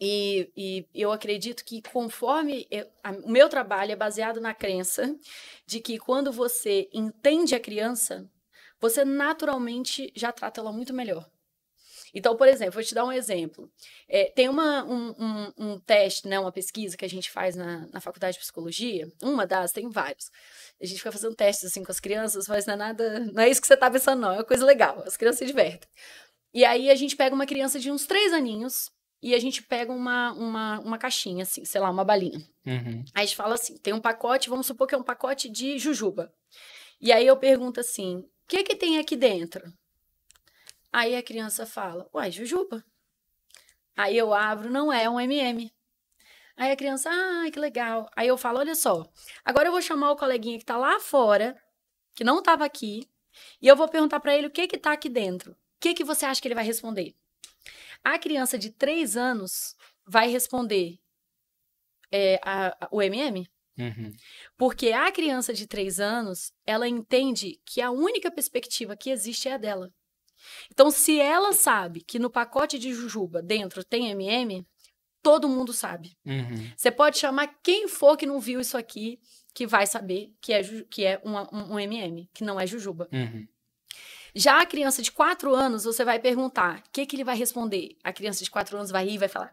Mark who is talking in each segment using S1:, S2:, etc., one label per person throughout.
S1: E, e eu acredito que conforme eu, a, o meu trabalho é baseado na crença de que quando você entende a criança, você naturalmente já trata ela muito melhor. Então, por exemplo, vou te dar um exemplo. É, tem uma, um, um, um, teste, né, uma pesquisa que a gente faz na, na faculdade de psicologia, uma das, tem vários. A gente fica fazendo testes assim com as crianças, mas não é nada. Não é isso que você está pensando, não. É uma coisa legal. As crianças se divertem. E aí a gente pega uma criança de uns três aninhos e a gente pega uma, uma, uma caixinha, assim, sei lá, uma balinha. Uhum. Aí a gente fala assim: tem um pacote, vamos supor que é um pacote de jujuba. E aí eu pergunto assim: o que, que tem aqui dentro? Aí a criança fala: uai, jujuba. Aí eu abro, não é, é um MM. Aí a criança, ah, que legal. Aí eu falo, olha só, agora eu vou chamar o coleguinha que tá lá fora, que não tava aqui, e eu vou perguntar para ele o que que tá aqui dentro. O que que você acha que ele vai responder? A criança de 3 anos vai responder é, a, a, o MM? Uhum. Porque a criança de 3 anos, ela entende que a única perspectiva que existe é a dela. Então, se ela sabe que no pacote de jujuba dentro tem MM, todo mundo sabe. Uhum. Você pode chamar quem for que não viu isso aqui, que vai saber que é, que é um, um MM, que não é jujuba. Uhum. Já a criança de 4 anos, você vai perguntar, o que, que ele vai responder? A criança de 4 anos vai rir e vai falar,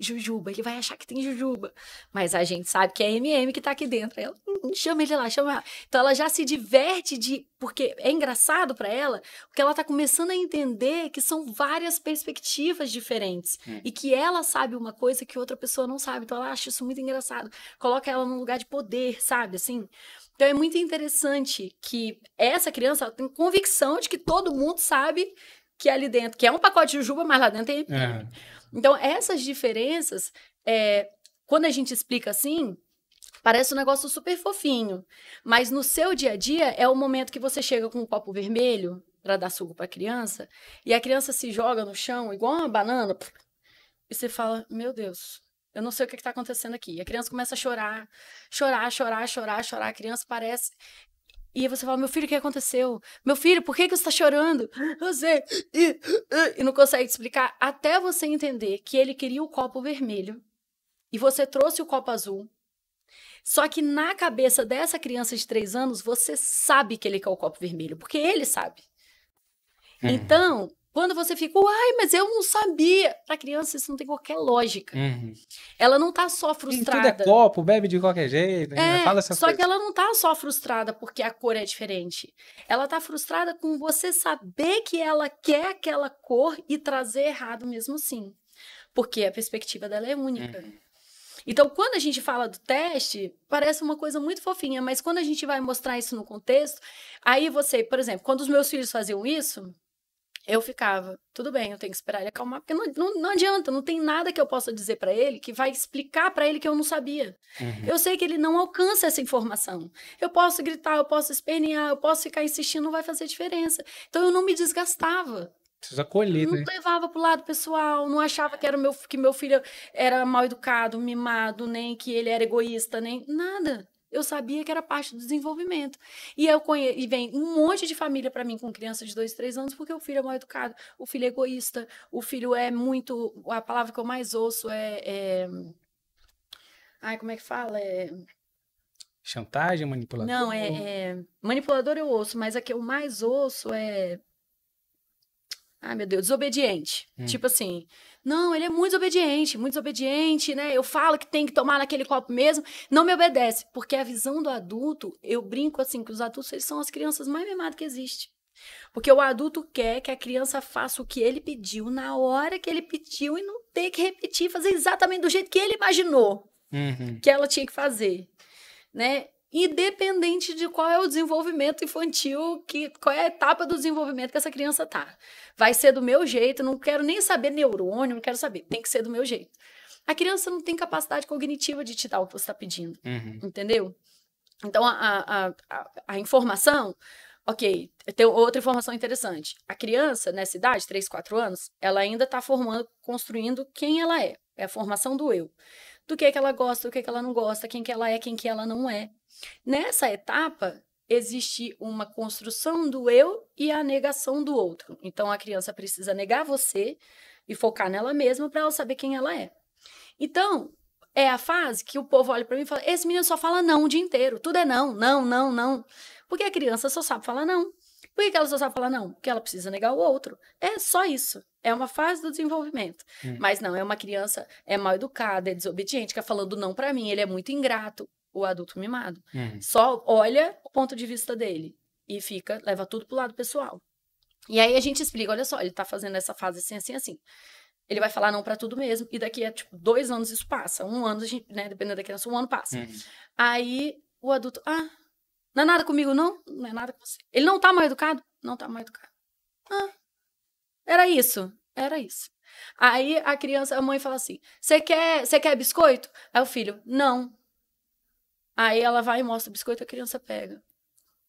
S1: Jujuba, ele vai achar que tem Jujuba. Mas a gente sabe que é MM que tá aqui dentro. Ela, hum, chama ele lá, chama ela. Então ela já se diverte de. Porque é engraçado para ela, porque ela tá começando a entender que são várias perspectivas diferentes. Hum. E que ela sabe uma coisa que outra pessoa não sabe. Então ela acha isso muito engraçado. Coloca ela num lugar de poder, sabe? Assim. Então é muito interessante que essa criança tem convicção de que todo mundo sabe que é ali dentro, que é um pacote de jujuba, mas lá dentro tem é. Então, essas diferenças, é, quando a gente explica assim, Parece um negócio super fofinho, mas no seu dia a dia é o momento que você chega com um copo vermelho para dar suco para a criança e a criança se joga no chão igual uma banana e você fala: Meu Deus, eu não sei o que está acontecendo aqui. E a criança começa a chorar, chorar, chorar, chorar, chorar. A criança parece e você fala, meu filho, o que aconteceu? Meu filho, por que, que você está chorando? Você. E não consegue explicar. Até você entender que ele queria o copo vermelho e você trouxe o copo azul. Só que na cabeça dessa criança de três anos, você sabe que ele quer o copo vermelho, porque ele sabe. Uhum. Então, quando você fica, ai, mas eu não sabia. Para criança, isso não tem qualquer lógica. Uhum. Ela não tá só frustrada. tudo é copo, bebe de qualquer jeito, né? é, fala essa só Só que ela não tá só frustrada porque a cor é diferente. Ela tá frustrada com você saber que ela quer aquela cor e trazer errado mesmo assim. Porque a perspectiva dela é única. Uhum. Então, quando a gente fala do teste, parece uma coisa muito fofinha, mas quando a gente vai mostrar isso no contexto, aí você, por exemplo, quando os meus filhos faziam isso, eu ficava, tudo bem, eu tenho que esperar ele acalmar, porque não, não, não adianta, não tem nada que eu possa dizer para ele que vai explicar para ele que eu não sabia. Uhum. Eu sei que ele não alcança essa informação. Eu posso gritar, eu posso espernear, eu posso ficar insistindo, não vai fazer diferença. Então eu não me desgastava. Precisa acolher, não né? levava pro lado pessoal, não achava que era meu que meu filho era mal educado, mimado, nem que ele era egoísta, nem nada. Eu sabia que era parte do desenvolvimento. E eu conhe... e vem um monte de família para mim com criança de dois, três anos, porque o filho é mal educado, o filho é egoísta, o filho é muito. A palavra que eu mais ouço é. é... Ai, como é que fala? É... Chantagem, manipulador? Não, é, é, Manipulador eu ouço, mas a que eu mais ouço é. Ai, meu Deus, desobediente. Hum. Tipo assim, não, ele é muito desobediente, muito desobediente, né? Eu falo que tem que tomar naquele copo mesmo, não me obedece. Porque a visão do adulto, eu brinco assim, que os adultos eles são as crianças mais mimadas que existe. Porque o adulto quer que a criança faça o que ele pediu na hora que ele pediu e não ter que repetir, fazer exatamente do jeito que ele imaginou uhum. que ela tinha que fazer, né? independente de qual é o desenvolvimento infantil, que qual é a etapa do desenvolvimento que essa criança tá. Vai ser do meu jeito, não quero nem saber neurônio, não quero saber, tem que ser do meu jeito. A criança não tem capacidade cognitiva de te dar o que você está pedindo, uhum. entendeu? Então, a, a, a, a, informação, ok, tem outra informação interessante. A criança, nessa idade, 3, 4 anos, ela ainda está formando, construindo quem ela é. É a formação do eu do que, é que ela gosta, do que, é que ela não gosta, quem que ela é, quem que ela não é. Nessa etapa, existe uma construção do eu e a negação do outro. Então a criança precisa negar você e focar nela mesma para ela saber quem ela é. Então, é a fase que o povo olha para mim e fala: "Esse menino só fala não o dia inteiro, tudo é não, não, não, não". Porque a criança só sabe falar não. Por que ela só sabe falar não? Porque ela precisa negar o outro. É só isso. É uma fase do desenvolvimento. Hum. Mas não, é uma criança, é mal educada, é desobediente, fica falando não para mim, ele é muito ingrato, o adulto mimado. Hum. Só olha o ponto de vista dele e fica, leva tudo pro lado pessoal. E aí a gente explica, olha só, ele tá fazendo essa fase assim, assim, assim. Ele vai falar não para tudo mesmo, e daqui a tipo, dois anos isso passa. Um ano, a gente, né, dependendo da criança, um ano passa. Hum. Aí o adulto, ah, não é nada comigo, não? Não é nada com você. Ele não tá mal educado? Não tá mal educado. Ah, era isso. Era isso. Aí a criança, a mãe fala assim: Você quer, quer biscoito? Aí o filho, não. Aí ela vai e mostra o biscoito, a criança pega.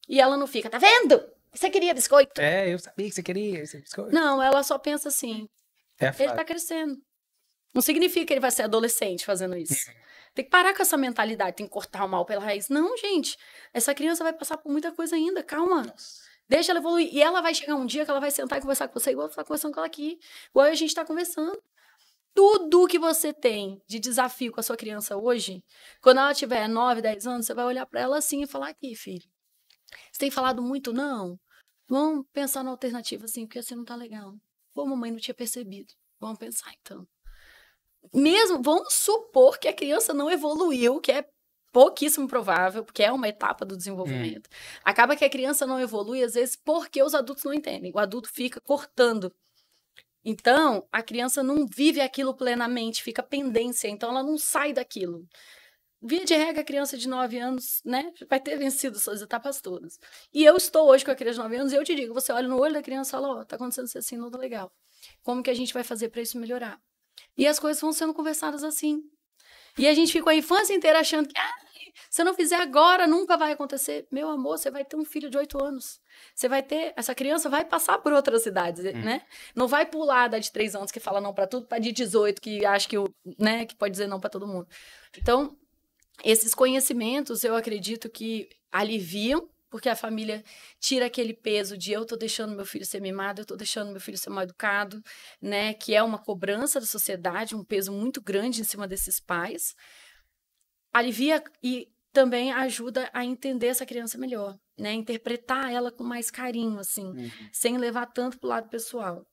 S1: E ela não fica, tá vendo? Você queria biscoito? É, eu sabia que você queria esse biscoito. Não, ela só pensa assim. É ele tá crescendo. Não significa que ele vai ser adolescente fazendo isso. Uhum. Tem que parar com essa mentalidade, tem que cortar o mal pela raiz. Não, gente. Essa criança vai passar por muita coisa ainda, calma. Nossa. Deixa ela evoluir. E ela vai chegar um dia que ela vai sentar e conversar com você, igual você tá conversando com ela aqui. Igual a gente está conversando. Tudo que você tem de desafio com a sua criança hoje, quando ela tiver 9, 10 anos, você vai olhar para ela assim e falar: aqui, filho, você tem falado muito não? Vamos pensar na alternativa, assim, porque assim não tá legal. Pô, mamãe não tinha percebido. Vamos pensar então mesmo, vamos supor que a criança não evoluiu, que é pouquíssimo provável, porque é uma etapa do desenvolvimento. Hum. Acaba que a criança não evolui, às vezes, porque os adultos não entendem. O adulto fica cortando. Então, a criança não vive aquilo plenamente, fica pendência, então ela não sai daquilo. Via de regra, a criança de 9 anos, né, vai ter vencido suas etapas todas. E eu estou hoje com a criança de 9 anos e eu te digo, você olha no olho da criança e fala, ó, oh, tá acontecendo isso assim, não tá legal. Como que a gente vai fazer para isso melhorar? E as coisas vão sendo conversadas assim. E a gente fica a infância inteira achando que ah, se eu não fizer agora, nunca vai acontecer. Meu amor, você vai ter um filho de oito anos. Você vai ter. Essa criança vai passar por outras cidades hum. né? Não vai pular da de três anos que fala não para tudo, para de 18, que acha que, né, que pode dizer não para todo mundo. Então, esses conhecimentos, eu acredito que aliviam porque a família tira aquele peso de eu tô deixando meu filho ser mimado, eu tô deixando meu filho ser mal educado, né? Que é uma cobrança da sociedade, um peso muito grande em cima desses pais. Alivia e também ajuda a entender essa criança melhor, né? Interpretar ela com mais carinho, assim, uhum. sem levar tanto pro lado pessoal.